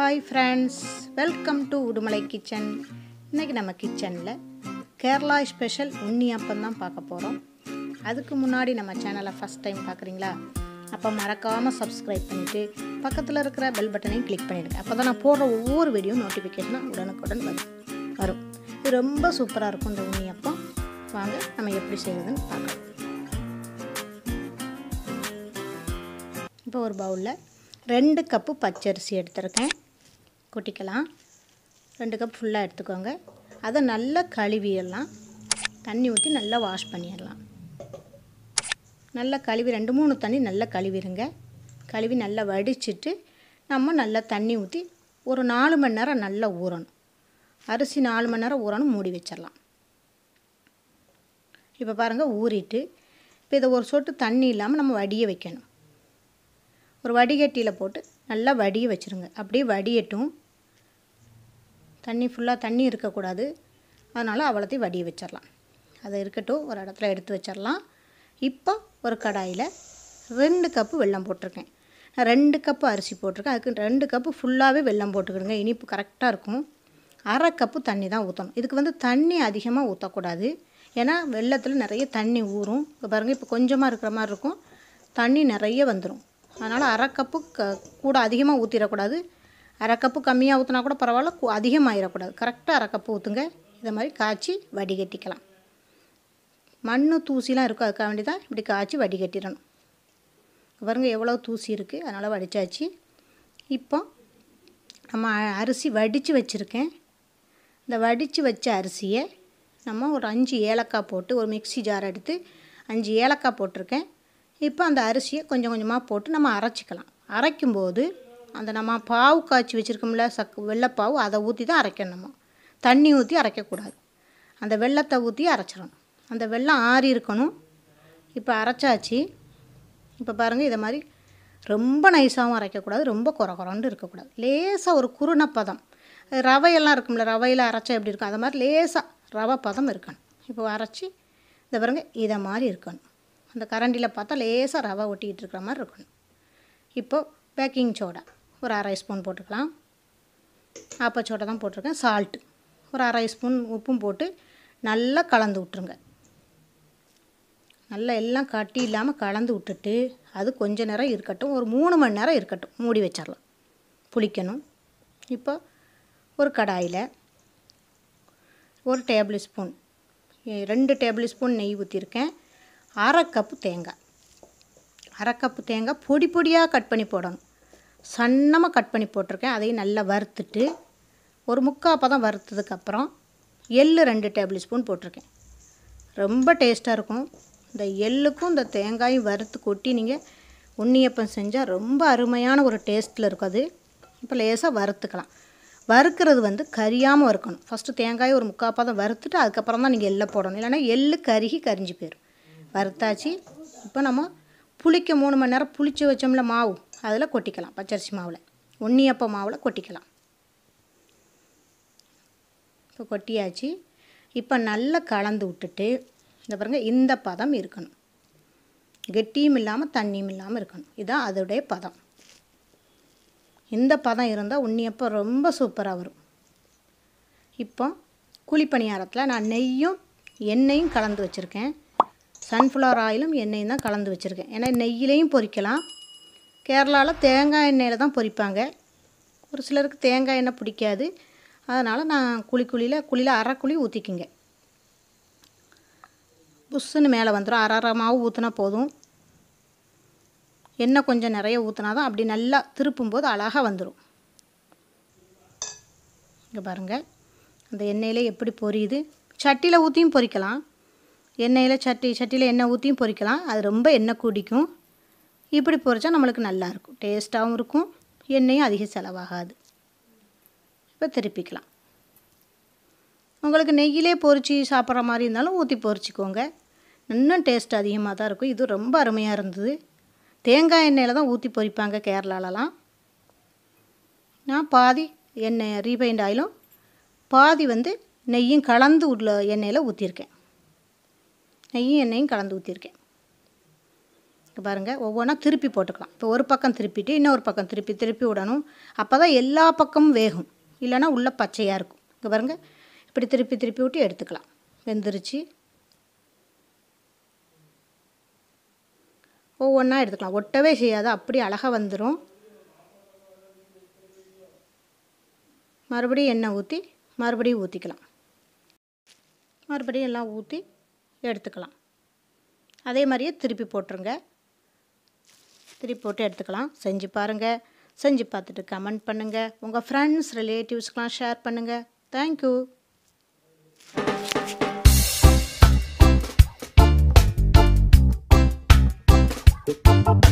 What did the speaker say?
Hi friends welcome to Udumalai kitchen இன்றைக்கி நம்ம கிச்சனில் கேரளா ஸ்பெஷல் உன்னியப்பம் தான் பார்க்க போகிறோம் அதுக்கு முன்னாடி நம்ம சேனலை ஃபஸ்ட் டைம் பார்க்குறீங்களா அப்போ மறக்காமல் சப்ஸ்கிரைப் பண்ணிவிட்டு பக்கத்தில் இருக்கிற பெல் பட்டனையும் கிளிக் பண்ணிவிடுங்க அப்போ தான் நான் போடுற ஒவ்வொரு வீடியோ நோட்டிஃபிகேஷனாக உடனுக்குடன் வரும் வரும் இது ரொம்ப சூப்பராக இருக்கும் இந்த உன்னியப்பம் வாங்க நம்ம எப்படி செய்கிறதுன்னு பார்க்கலாம் இப்போ ஒரு பவுலில் ரெண்டு கப்பு பச்சரிசி எடுத்திருக்கேன் கொட்டிக்கலாம் ரெண்டு கப் ஃபுல்லாக எடுத்துக்கோங்க அதை நல்லா கழுவிடலாம் தண்ணி ஊற்றி நல்லா வாஷ் பண்ணிடலாம் நல்லா கழுவி ரெண்டு மூணு தண்ணி நல்லா கழுவிடுங்க கழுவி நல்லா வடிச்சிட்டு நம்ம நல்லா தண்ணி ஊற்றி ஒரு நாலு மணி நேரம் நல்லா ஊறணும் அரிசி நாலு மணி நேரம் ஊறணும் மூடி வச்சிடலாம் இப்போ பாருங்கள் ஊறிட்டு இப்போ இதை ஒரு சொட்டு தண்ணி இல்லாமல் நம்ம வடிய வைக்கணும் ஒரு வடிகட்டியில் போட்டு நல்லா வடிய வச்சுருங்க அப்படியே வடியட்டும் தண்ணி ஃபுல்லாக தண்ணி இருக்கக்கூடாது அதனால் அவ்வளோத்தையும் வடிய வச்சிடலாம் அது இருக்கட்டும் ஒரு இடத்துல எடுத்து வச்சிடலாம் இப்போ ஒரு கடாயில் ரெண்டு கப்பு வெல்லம் போட்டிருக்கேன் நான் ரெண்டு கப்பு அரிசி போட்டிருக்கேன் அதுக்கு ரெண்டு கப்பு ஃபுல்லாகவே வெல்லம் போட்டுக்கிடுங்க இனிப்பு கரெக்டாக இருக்கும் அரை கப்பு தண்ணி தான் ஊற்றணும் இதுக்கு வந்து தண்ணி அதிகமாக ஊற்றக்கூடாது ஏன்னா வெள்ளத்தில் நிறைய தண்ணி ஊறும் இப்போ பாருங்கள் இப்போ கொஞ்சமாக இருக்கிற மாதிரி இருக்கும் தண்ணி நிறைய வந்துடும் அதனால் அரை கப்பு க கூட அதிகமாக ஊற்றிடக்கூடாது அரை கப்பு கம்மியாக ஊற்றினா கூட பரவாயில்ல அதிகமாகிடக்கூடாது கரெக்டாக அரை கப்பு ஊற்றுங்க இதை மாதிரி காய்ச்சி வடிகட்டிக்கலாம் மண் தூசிலாம் இருக்கும் அதுக்காக வேண்டி தான் இப்படி காய்ச்சி வடிகட்டிடணும் பாருங்க எவ்வளோ தூசி இருக்குது அதனால் வடித்தாச்சு இப்போ நம்ம அரிசி வடித்து வச்சுருக்கேன் இந்த வடித்து வச்ச அரிசியை நம்ம ஒரு அஞ்சு ஏலக்காய் போட்டு ஒரு மிக்சி ஜார் எடுத்து அஞ்சு ஏலக்காய் போட்டிருக்கேன் இப்போ அந்த அரிசியை கொஞ்சம் கொஞ்சமாக போட்டு நம்ம அரைச்சிக்கலாம் அரைக்கும்போது அந்த நம்ம பாவு காய்ச்சி வச்சுருக்கோம்ல சக் வெள்ளைப்பாவு அதை ஊற்றி தான் அரைக்கணும் தண்ணி ஊற்றி அரைக்கக்கூடாது அந்த வெள்ளத்தை ஊற்றி அரைச்சிடணும் அந்த வெள்ளம் ஆறி இருக்கணும் இப்போ அரைச்சாச்சு இப்போ பாருங்கள் இதை மாதிரி ரொம்ப நைஸாகவும் அரைக்கக்கூடாது ரொம்ப குறை குறண்டு இருக்கக்கூடாது லேசாக ஒரு குறுன பதம் ரவையெல்லாம் இருக்கும்ல ரவையில் அரைச்சா எப்படி இருக்கும் அது மாதிரி லேசாக ரவை பதம் இருக்கணும் இப்போ அரைச்சி இந்த பாருங்கள் இதை மாதிரி இருக்கணும் அந்த கரண்டியில் பார்த்தா லேசாக ரவை ஒட்டிக்கிட்டு இருக்கிற மாதிரி இருக்கணும் இப்போது பேக்கிங் சோடா ஒரு அரை ஸ்பூன் போட்டுக்கலாம் ஆப்பச்சோட்டை தான் போட்டிருக்கேன் சால்ட்டு ஒரு அரை ஸ்பூன் உப்பும் போட்டு நல்லா கலந்து விட்ருங்க நல்லா எல்லாம் கட்டி இல்லாமல் கலந்து விட்டுட்டு அது கொஞ்ச நேரம் இருக்கட்டும் ஒரு மூணு மணி நேரம் இருக்கட்டும் மூடி வச்சிடலாம் புளிக்கணும் இப்போ ஒரு கடாயில் ஒரு டேபிள் ஸ்பூன் ரெண்டு டேபிள் ஸ்பூன் நெய் ஊற்றிருக்கேன் அரை கப்பு தேங்காய் அரை கப்பு தேங்காய் பொடி பொடியாக கட் பண்ணி போடணும் சன்னமாக கட் பண்ணி போட்டிருக்கேன் அதையும் நல்லா வறுத்துட்டு ஒரு முக்கால் பதம் வறுத்ததுக்கப்புறம் எள் ரெண்டு டேபிள் ஸ்பூன் போட்டிருக்கேன் ரொம்ப டேஸ்ட்டாக இருக்கும் இந்த எள்ளுக்கும் இந்த தேங்காயும் வறுத்து கொட்டி நீங்கள் உண்ணியப்பம் செஞ்சால் ரொம்ப அருமையான ஒரு டேஸ்ட்டில் இருக்கும் அது இப்போ லேசாக வறுத்துக்கலாம் வறுக்கிறது வந்து கரியாமல் வறுக்கணும் ஃபஸ்ட்டு தேங்காயை ஒரு முக்கால் பதம் வறுத்துட்டு அதுக்கப்புறம் தான் நீங்கள் எள்ளை போடணும் இல்லைனா எள்ளு கருகி கரிஞ்சு போயிடும் வறுத்தாச்சு இப்போ நம்ம புளிக்க மூணு மணி நேரம் புளிச்சு வச்சோம்ல மாவு அதில் கொட்டிக்கலாம் பச்சரிசி மாவில் ஒன்னியப்ப மாவில் கொட்டிக்கலாம் இப்போ கொட்டியாச்சு இப்போ நல்லா கலந்து விட்டுட்டு இந்த பாருங்கள் இந்த பதம் இருக்கணும் கெட்டியும் இல்லாமல் தண்ணியும் இல்லாமல் இருக்கணும் இதான் அதோடைய பதம் இந்த பதம் இருந்தால் உன்னியப்பம் ரொம்ப சூப்பராக வரும் இப்போ குழிப்பணியாரத்தில் நான் நெய்யும் எண்ணெயும் கலந்து வச்சுருக்கேன் சன்ஃப்ளவர் ஆயிலும் எண்ணெயும் தான் கலந்து வச்சுருக்கேன் ஏன்னா நெய்யிலையும் பொறிக்கலாம் கேரளாவில் தேங்காய் எண்ணெயில் தான் பொரிப்பாங்க ஒரு சிலருக்கு தேங்காய் எண்ணெய் பிடிக்காது அதனால் நான் குழி குழியில் குழியில் அரை குழி ஊற்றிக்குங்க புஷ்ஷுன்னு மேலே வந்துடும் அரை ஊற்றினா போதும் எண்ணெய் கொஞ்சம் நிறைய ஊற்றினா தான் அப்படி நல்லா திருப்பும்போது அழகாக வந்துடும் இங்கே பாருங்கள் அந்த எண்ணெயில் எப்படி பொரியுது சட்டியில் ஊற்றியும் பொரிக்கலாம் எண்ணெயில் சட்டி சட்டியில் எண்ணெய் ஊற்றியும் பொரிக்கலாம் அது ரொம்ப எண்ணெய் குடிக்கும் இப்படி பொரிச்சா நம்மளுக்கு நல்லாயிருக்கும் டேஸ்ட்டாகவும் இருக்கும் எண்ணெயும் அதிக செலவாகாது இப்போ திருப்பிக்கலாம் உங்களுக்கு நெய்யிலே பொரித்து சாப்பிட்ற மாதிரி இருந்தாலும் ஊற்றி பொரிச்சிக்கோங்க இன்னும் டேஸ்ட் அதிகமாக தான் இருக்கும் இது ரொம்ப அருமையாக இருந்தது தேங்காய் எண்ணெயில் தான் ஊற்றி பொரிப்பாங்க கேரளாலலாம் நான் பாதி எண்ணெய் ரீஃபைண்ட் ஆயிலும் பாதி வந்து நெய்யும் கலந்து உள்ள எண்ணெயில் ஊற்றிருக்கேன் நெய்யும் எண்ணெயும் கலந்து ஊற்றிருக்கேன் பாருங்கள் ஒவ்வொன்றா திருப்பி போட்டுக்கலாம் இப்போ ஒரு பக்கம் திருப்பிட்டு இன்னொரு பக்கம் திருப்பி திருப்பி விடணும் அப்போ தான் எல்லா பக்கமும் வேகும் இல்லைனா உள்ளே பச்சையாக இருக்கும் இங்கே பாருங்கள் இப்படி திருப்பி திருப்பி விட்டு எடுத்துக்கலாம் வெந்துருச்சு ஒவ்வொன்றா எடுத்துக்கலாம் ஒட்டவே செய்யாது அப்படி அழகாக வந்துடும் மறுபடியும் எண்ணெய் ஊற்றி மறுபடியும் ஊற்றிக்கலாம் மறுபடியும் எல்லாம் ஊற்றி எடுத்துக்கலாம் அதே மாதிரியே திருப்பி போட்டுருங்க இஸ்திரி போட்டு எடுத்துக்கலாம் செஞ்சு பாருங்கள் செஞ்சு பார்த்துட்டு கமெண்ட் பண்ணுங்கள் உங்கள் ஃப்ரெண்ட்ஸ் ரிலேட்டிவ்ஸ்க்கெலாம் ஷேர் பண்ணுங்கள் தேங்க்யூ Thank you.